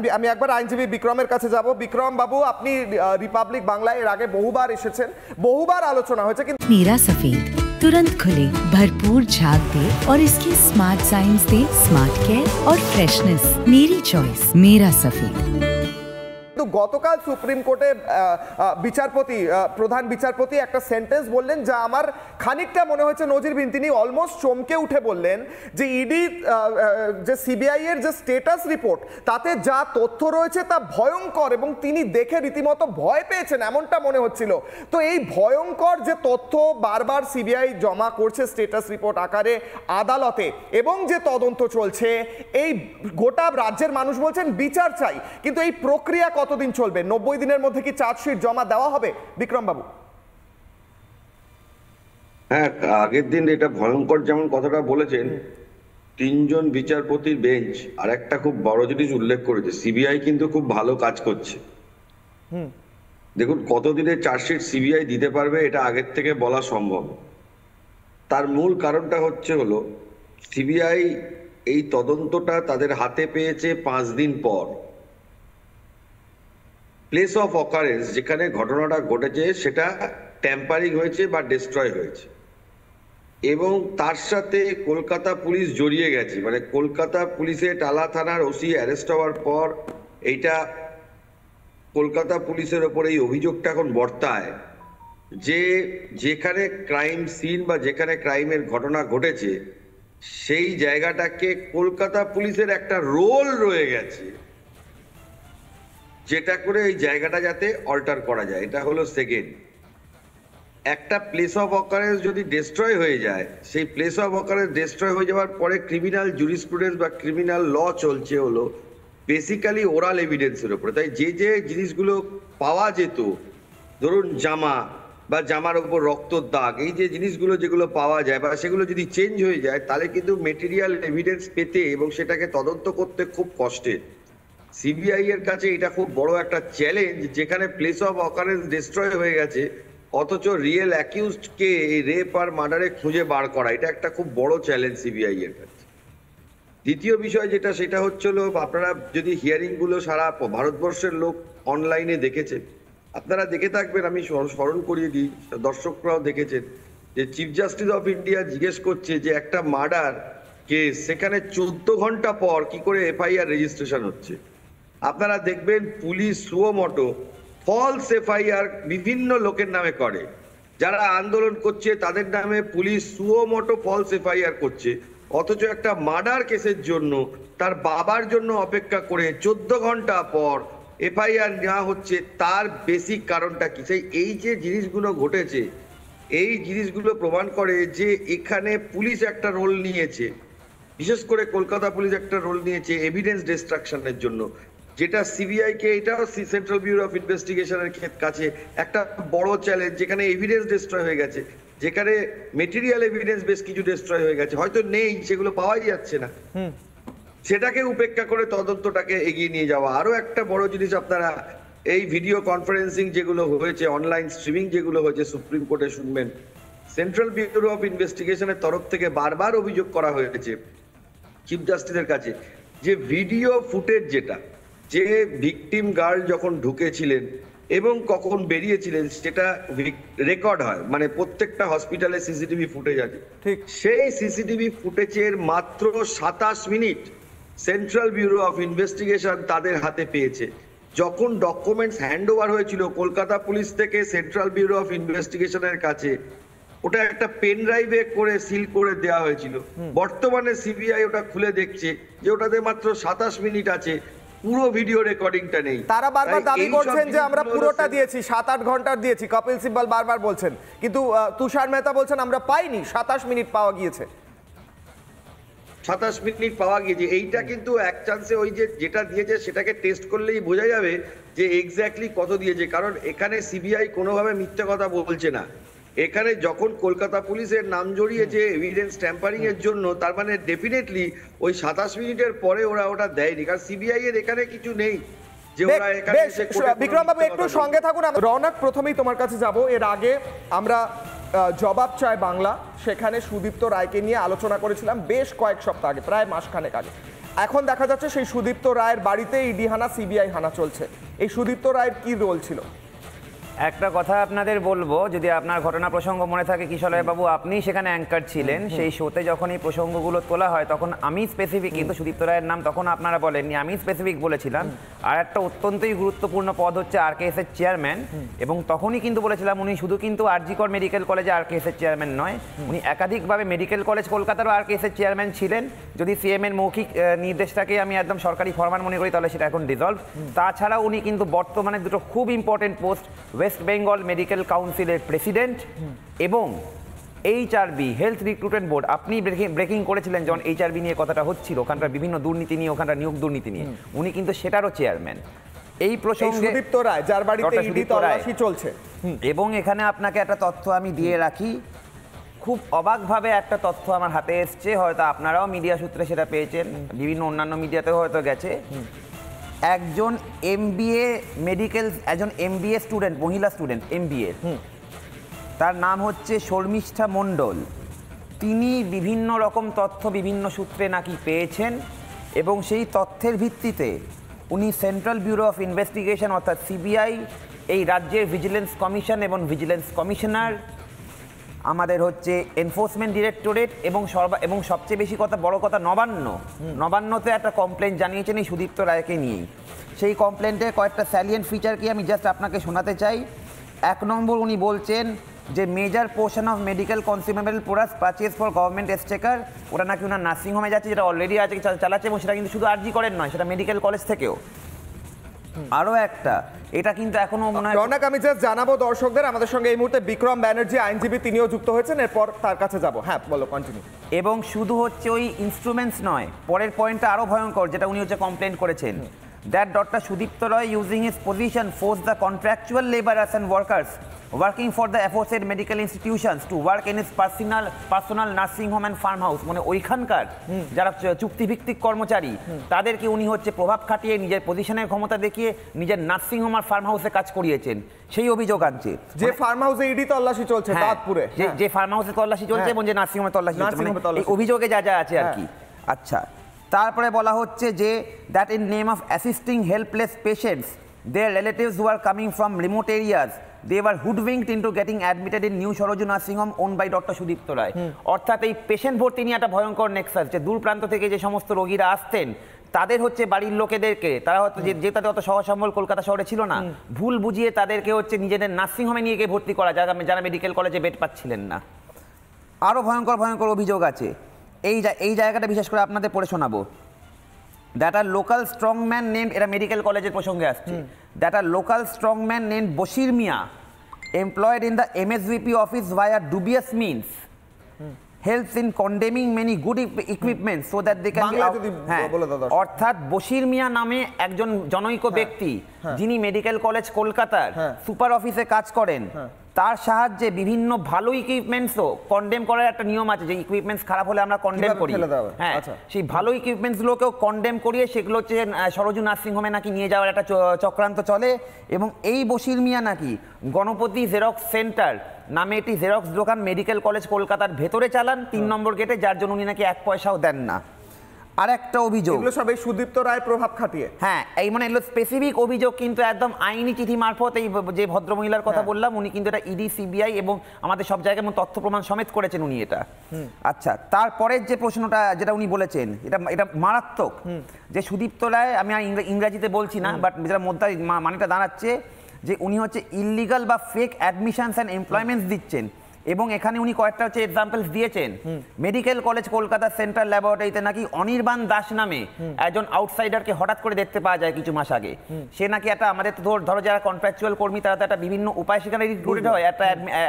আমি আমি একবার আইএনসিবি বিক্রমের কাছে যাব বিক্রম বাবু আপনি রিপাবলিক বাংলায় আগে বহুবার এসেছেন বহুবার আলোচনা হয়েছে কিন্তু মিরা সাফি তুরন্ত খুলে भरपूर झाग दे और इसकी स्मार्ट साइंस दे स्मार्ट केयर और फ्रेशनेस मेरी चॉइस मेरा सफेद কিন্তু গতকাল সুপ্রিম কোর্টে বিচারপতি প্রধান বিচারপতি একটা সেন্টেন্স বললেন যা আমার খানিকটা মনে হয়েছে নজিরবিন তিনি অলমোস্ট চমকে উঠে বললেন যে ইডি যে সিবিআই এর যে স্টেটাস রিপোর্ট তাতে যা তথ্য রয়েছে তা ভয়ঙ্কর এবং তিনি দেখে রীতিমতো ভয় পেয়েছেন এমনটা মনে হচ্ছিল তো এই ভয়ঙ্কর যে তথ্য বারবার সিবিআই জমা করছে স্টেটাস রিপোর্ট আকারে আদালতে এবং যে তদন্ত চলছে এই গোটা রাজ্যের মানুষ বলছেন বিচার চাই কিন্তু এই প্রক্রিয়া কতদিন চলবে নব্বই দিনের মধ্যে কি চার্জশিট জমা দেওয়া হবে বিক্রমবাবু হ্যাঁ আগের দিন এটা ভয়ঙ্কর যেমন কথাটা বলেছেন তিনজন বিচারপতির বেঞ্চ আর একটা খুব বড় জিনিস উল্লেখ করেছে সিবিআই কিন্তু খুব ভালো কাজ করছে দেখুন কতদিনের চার্জশিট সিবিআই দিতে পারবে এটা আগের থেকে বলা সম্ভব তার মূল কারণটা হচ্ছে হলো সিবিআই এই তদন্তটা তাদের হাতে পেয়েছে পাঁচ দিন পর প্লেস অফ অকারেন্স যেখানে ঘটনাটা ঘটেছে সেটা ট্যাম্পারিং হয়েছে বা ডিস্ট্রয় হয়েছে এবং তার সাথে কলকাতা পুলিশ জড়িয়ে গেছে মানে কলকাতা পুলিশে টালা থানার ওসি অ্যারেস্ট হওয়ার পর এইটা কলকাতা পুলিশের ওপর এই অভিযোগটা এখন বর্তায় যে যেখানে ক্রাইম সিন বা যেখানে ক্রাইমের ঘটনা ঘটেছে সেই জায়গাটাকে কলকাতা পুলিশের একটা রোল রয়ে গেছে যেটা করে এই জায়গাটা যাতে অল্টার করা যায় এটা হলো সেকেন্ড একটা প্লেস অফ অকারেন্স যদি ডিস্ট্রয় হয়ে যায় সেই প্লেস অফ অকারেন্স ডিস্ট্রয় হয়ে যাওয়ার পরে ক্রিমিনাল জুরিস্প্রুডেন্স বা ক্রিমিনাল ল চলছে হলো বেসিক্যালি ওরাল এভিডেন্সের ওপরে তাই যে যে জিনিসগুলো পাওয়া যেত ধরুন জামা বা জামার ওপর রক্ত দাগ এই যে জিনিসগুলো যেগুলো পাওয়া যায় বা সেগুলো যদি চেঞ্জ হয়ে যায় তাহলে কিন্তু মেটেরিয়াল এভিডেন্স পেতে এবং সেটাকে তদন্ত করতে খুব কষ্টের সিবিআই এর কাছে এটা খুব বড় একটা চ্যালেঞ্জ যেখানে প্লেস অফ অকারেন্স ডিস্ট্রয় হয়ে গেছে অথচ রিয়েল অ্যাকিউজডকে এই রেপ আর মার্ডারে খুঁজে বার করা এটা একটা খুব বড় চ্যালেঞ্জ সিবিআই এর কাছে দ্বিতীয় বিষয় যেটা সেটা হচ্ছিল আপনারা যদি হিয়ারিংগুলো সারা ভারতবর্ষের লোক অনলাইনে দেখেছে আপনারা দেখে থাকবেন আমি স্মরণ করিয়ে দিই দর্শকরাও দেখেছেন যে চিফ জাস্টিস অফ ইন্ডিয়া জিজ্ঞেস করছে যে একটা মার্ডার কেস সেখানে চোদ্দ ঘন্টা পর কি করে এফআইআর রেজিস্ট্রেশন হচ্ছে আপনারা দেখবেন পুলিশ মটো ফলস এফআইআর বিভিন্ন লোকের নামে করে যারা আন্দোলন করছে তাদের নামে পুলিশ সুয়মটো ফলস এফআইআর করছে অথচ একটা মার্ডার কেসের জন্য তার বাবার জন্য অপেক্ষা করে চোদ্দ ঘন্টা পর এফআইআর নেওয়া হচ্ছে তার বেসিক কারণটা কি সেই এই যে জিনিসগুলো ঘটেছে এই জিনিসগুলো প্রমাণ করে যে এখানে পুলিশ একটা রোল নিয়েছে বিশেষ করে কলকাতা পুলিশ একটা রোল নিয়েছে এভিডেন্স ডিস্ট্রাকশনের জন্য যেটা সিবিআইকে এটাও সেন্ট্রাল ব্যুরো অফ ইনভেস্টিগেশনের কাছে একটা বড় চ্যালেঞ্জ যেখানে এভিডেন্স ডিস্ট্রয় হয়ে গেছে যেখানে মেটেরিয়াল এভিডেন্স বেশ কিছু ডিস্ট্রয় হয়ে গেছে হয়তো নেই সেগুলো পাওয়াই যাচ্ছে না সেটাকে উপেক্ষা করে তদন্তটাকে এগিয়ে নিয়ে যাওয়া আরো একটা বড় জিনিস আপনারা এই ভিডিও কনফারেন্সিং যেগুলো হয়েছে অনলাইন স্ট্রিমিং যেগুলো হয়েছে সুপ্রিম কোর্টে শুনবেন সেন্ট্রাল ব্যুরো অফ ইনভেস্টিগেশনের তরফ থেকে বারবার অভিযোগ করা হয়েছে চিফ জাস্টিসের কাছে যে ভিডিও ফুটেজ যেটা যে ভিকটিম গার্ল যখন ঢুকেছিলেন এবং কখন বেরিয়েছিলেন সেটা রেকর্ড হয় মানে প্রত্যেকটা হসপিটালে সিসিটিভি ফুটেজ আছে ঠিক সেই সিসিটিভি ফুটেজের মাত্র সাতাশ minute central bureau of investigation তাদের হাতে পেয়েছে যখন ডকুমেন্টস হ্যান্ড ওভার হয়েছিল কলকাতা পুলিশ থেকে সেন্ট্রাল ব্যুরো অফ ইনভেস্টিগেশনের কাছে ওটা একটা পেন ড্রাইভে করে সিল করে দেওয়া হয়েছিল বর্তমানে সিবিআই ওটা খুলে দেখছে যে ওটাতে মাত্র সাতাশ মিনিট আছে পুরো ভিডিও রেকর্ডিংটা নেই তারা বারবার দাবি করছেন যে আমরা পুরোটা দিয়েছি সাত আট ঘন্টার দিয়েছি কপিল সিব্বাল বারবার বলছেন কিন্তু তুষার মেহতা বলছেন আমরা পাইনি সাতাশ মিনিট পাওয়া গিয়েছে সাতাশ মিনিট পাওয়া গিয়েছে এইটা কিন্তু এক চান্সে ওই যে যেটা দিয়েছে সেটাকে টেস্ট করলেই বোঝা যাবে যে এক্স্যাক্টলি কত দিয়েছে কারণ এখানে সিবিআই কোনোভাবে মিথ্যা কথা বলছে না এখানে যখন কলকাতা পুলিশের নাম জড়িয়েছে এভিডেন্স ট্যাম্পারিং এর জন্য তার মানে ডেফিনেটলি ওই সাতাশ মিনিটের পরে ওরা ওটা দেয়নি কারণ সিবিআই এর এখানে কিছু নেই বিক্রমবাবু একটু সঙ্গে থাকুন রওনাক প্রথমেই তোমার কাছে যাব এর আগে আমরা জবাব চায় বাংলা সেখানে সুদীপ্ত রায়কে নিয়ে আলোচনা করেছিলাম বেশ কয়েক সপ্তাহ আগে প্রায় মাসখানেক আগে এখন দেখা যাচ্ছে সেই সুদীপ্ত রায়ের বাড়িতে ইডি হানা সিবিআই হানা চলছে এই সুদীপ্ত রায়ের কি রোল ছিল একটা কথা আপনাদের বলবো যদি আপনার ঘটনা প্রসঙ্গ মনে থাকে কিশলয় বাবু আপনি সেখানে অ্যাঙ্কার ছিলেন সেই শোতে যখন এই প্রসঙ্গগুলো তোলা হয় তখন আমি স্পেসিফিক কিন্তু সুদীপ্ত রায়ের নাম তখন আপনারা বলেননি আমি স্পেসিফিক বলেছিলাম আর একটা অত্যন্তই গুরুত্বপূর্ণ পদ হচ্ছে আর এর চেয়ারম্যান এবং তখনই কিন্তু বলেছিলাম উনি শুধু কিন্তু আরজিকর মেডিকেল কলেজে আর এর চেয়ারম্যান নয় উনি একাধিকভাবে মেডিকেল কলেজ কলকাতারও আর এর চেয়ারম্যান ছিলেন যদি সিএম এর মৌখিক নির্দেশটাকে আমি একদম সরকারি ফরমান মনে করি তাহলে সেটা এখন রিজলভ তাছাড়াও উনি কিন্তু বর্তমানে দুটো খুব important post West Bengal medical কাউন্সিলের প্রেসিডেন্ট এবং এইচআরবি হেলথ রিক্রুটমেন্ট বোর্ড আপনি ব্রেকিং করেছিলেন যখন এইচআরবি নিয়ে কথাটা হচ্ছিল ওখানকার বিভিন্ন দুর্নীতি নিয়ে ওখানকার নিয়োগ দুর্নীতি নিয়ে উনি কিন্তু সেটারও চেয়ারম্যান এই প্রসঙ্গে যার বাড়িতে চলছে এবং এখানে আপনাকে একটা তথ্য আমি দিয়ে রাখি খুব অবাকভাবে একটা তথ্য আমার হাতে এসছে হয়তো আপনারাও মিডিয়া সূত্রে সেটা পেয়েছেন বিভিন্ন অন্যান্য মিডিয়াতেও হয়তো গেছে একজন এম মেডিকেল একজন এম স্টুডেন্ট মহিলা স্টুডেন্ট এম তার নাম হচ্ছে শর্মিষ্ঠা মণ্ডল তিনি বিভিন্ন রকম তথ্য বিভিন্ন সূত্রে নাকি পেয়েছেন এবং সেই তথ্যের ভিত্তিতে উনি সেন্ট্রাল ব্যুরো অফ ইনভেস্টিগেশন অর্থাৎ সিবিআই এই রাজ্যের ভিজিলেন্স কমিশন এবং ভিজিলেন্স কমিশনার আমাদের হচ্ছে এনফোর্সমেন্ট ডিরেক্টরেট এবং সর্বা এবং সবচেয়ে বেশি কথা বড় কথা নবান্ন নবান্নতে একটা কমপ্লেন জানিয়েছেন এই সুদীপ্ত রায়কে নিয়েই সেই কমপ্লেনটে কয়েকটা স্যালিয়েন্ট ফিচারকে আমি জাস্ট আপনাকে শোনাতে চাই এক নম্বর উনি বলছেন যে major portion of medical consumable product purchase for government এক্সটেকার ওটা নাকি ওনার নার্সিংহোমে যাচ্ছে যেটা অলরেডি আছে চালাচ্ছে এবং সেটা কিন্তু শুধু আর্জি করেন নয় সেটা মেডিকেল কলেজ থেকেও আরও একটা এটা কিন্তু এখনো মনে হয় রনক আমি জাস্ট জানাবো দর্শকদের আমাদের সঙ্গে এই মুহূর্তে বিক্রম ব্যানার্জি আইনজীবী তিনিও যুক্ত হয়েছেন এরপর তার কাছে যাব হ্যাঁ বলো কন্টিনিউ এবং শুধু হচ্ছে ওই ইনস্ট্রুমেন্টস নয় পরের পয়েন্টটা আরও ভয়ঙ্কর যেটা উনি হচ্ছে কমপ্লেন করেছেন দ্যাট ডটটা Sudipta Roy using his position force the contractual labour as and workers for the aforesaid medical institution to work in his personal personal nursing home and farm house মানে ওইখানকার যারা চুক্তিভিত্তিক কর্মচারী তাদেরকে উনি হচ্ছে প্রভাব খাটিয়ে নিজের পজিশনের ক্ষমতা দেখিয়ে নিজের নার্সিং হোম আর ফার্ম হাউসে কাজ করিয়েছেন সেই অভিযোগ আনছে যে ফার্ম হাউসে ইডি তল্লাশি চলছে চাঁদপুরে হ্যাঁ, যে ফার্ম হ্যাঁ। হাউসে তল্লাশি চলছে হ্যাঁ। এবং যে নার্সিং হোমে তল্লাশি চলছে মানে অভিযোগে যা যা আছে আর কি আচ্ছা তারপরে বলা হচ্ছে যে that in name of assisting helpless patients their relatives who are coming from remote areas they were hoodwinked into getting admitted in new Saroj nursing home own by doctor Sudipta Roy অর্থাৎ এই পেশেন্ট ভর্তি নিয়ে একটা ভয়ঙ্কর নেক্সাস যে দূর প্রান্ত থেকে যে সমস্ত রোগীরা আসতেন তাদের হচ্ছে বাড়ির লোকেদেরকে তারা হয়তো যে তাদের অত সহজ কলকাতা শহরে ছিল না ভুল বুঝিয়ে তাদেরকে হচ্ছে নিজেদের নার্সিংহোমে নিয়ে গিয়ে ভর্তি করা যারা যারা মেডিকেল কলেজে বেড পাচ্ছিলেন না আরও ভয়ঙ্কর ভয়ঙ্কর অভিযোগ আছে এই এই জায়গাটা বিশেষ করে আপনাদের পড়ে শোনাবো that are local strong man name এরা মেডিকেল কলেজের প্রসঙ্গে আসছে that are local strong man name Bashir Mia employed in the MSVP office via dubious means helps in condemning many good equipment so that they can হ্যাঁ অর্থাৎ বশির মিয়া নামে একজন জনৈক হ্যাঁ, ব্যক্তি হ্যাঁ। যিনি মেডিকেল কলেজ কলকাতার সুপার হ্যাঁ। অফিসে কাজ করেন তার সাহায্যে বিভিন্ন ভালো ইকুইপমেন্টসও কন্ডেম করার একটা নিয়ম আছে যে ইকুইপমেন্টস খারাপ হলে আমরা কন্ডেম করি হ্যাঁ আচ্ছা। সেই ভালো ইকুইপমেন্টসগুলোকেও কন্ডেম করিয়ে সেগুলো হচ্ছে সরজু নার্সিংহোমে নাকি নিয়ে যাওয়ার একটা চক্রান্ত চলে এবং এই বশির মিয়া নাকি গণপতি জেরক্স সেন্টার নামে এটি জেরক্স দোকান মেডিকেল কলেজ কলকাতার ভেতরে চালান তিন হ্যাঁ। নম্বর গেটে যার জন্য উনি নাকি এক পয়সাও দেন না আরেকটা অভিযোগ এগুলো সব এই সুদীপ্ত রায় প্রভাব খাটিয়ে হ্যাঁ এই মানে এগুলো স্পেসিফিক অভিযোগ কিন্তু একদম আইনি চিঠি মারফত এই যে ভদ্রমহিলার কথা হ্যাঁ। বললাম উনি কিন্তু এটা ইডি সিবিআই এবং আমাদের সব জায়গায় এবং তথ্য প্রমাণ সমেত করেছেন উনি এটা আচ্ছা তারপরের যে প্রশ্নটা যেটা উনি বলেছেন এটা এটা মারাত্মক যে সুদীপ্ত রায় আমি আর ইংরাজিতে বলছি না বাট যেটা মোদ্দা মানেটা দাঁড়াচ্ছে যে উনি হচ্ছে ইললিগাল বা ফেক অ্যাডমিশনস অ্যান্ড এমপ্লয়মেন্টস দিচ্ছেন এবং এখানে উনি কয়েকটা হচ্ছে এক্সাম্পলস দিয়েছেন মেডিকেল কলেজ কলকাতা সেন্ট্রাল ল্যাবরেটরিতে নাকি অনির্বাণ দাস নামে একজন আউটসাইডারকে হঠাৎ করে দেখতে পাওয়া যায় কিছু মাস আগে সে নাকি একটা আমাদের ধর ধরো যারা কন্ট্রাকচুয়াল কর্মী তারা তো একটা বিভিন্ন উপায় সেখানে রিক্রুটেড হয় একটা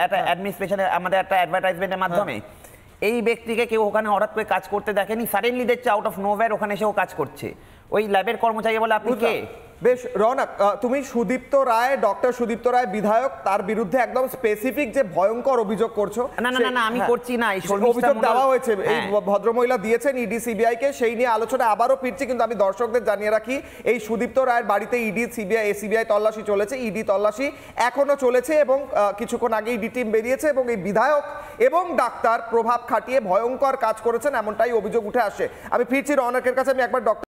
একটা অ্যাডমিনিস্ট্রেশনের আমাদের একটা অ্যাডভার্টাইজমেন্টের মাধ্যমে হ্যাঁ। এই ব্যক্তিকে কেউ ওখানে হঠাৎ করে কাজ করতে দেখেনি সাডেনলি দেখছে আউট অফ নোভ্যার ওখানে এসেও কাজ করছে ওই ল্যাবের কর্মচারী বলে আপনি কে বেশ রনক তুমি সুদীপ্ত রায় ডক্টর সুদীপ্ত রায় বিধায়ক তার বিরুদ্ধে একদম স্পেসিফিক যে ভয়ঙ্কর অভিযোগ করছো না না না আমি হ্যাঁ। করছি না অভিযোগ দেওয়া হয়েছে এই হ্যাঁ। ভদ্রমহিলা দিয়েছেন ইডি সিবিআই কে সেই নিয়ে আলোচনা আবারও ফিরছি কিন্তু আমি দর্শকদের জানিয়ে রাখি এই সুদীপ্ত রায়ের বাড়িতে ইডি সিবিআই এসিবিআই তল্লাশি চলেছে ইডি তল্লাশি এখনো চলেছে এবং কিছুক্ষণ আগে ইডি টিম বেরিয়েছে এবং এই বিধায়ক এবং ডাক্তার প্রভাব খাটিয়ে ভয়ঙ্কর কাজ করেছেন এমনটাই অভিযোগ উঠে আসে আমি ফিরছি রনকের কাছে আমি একবার ডক্টর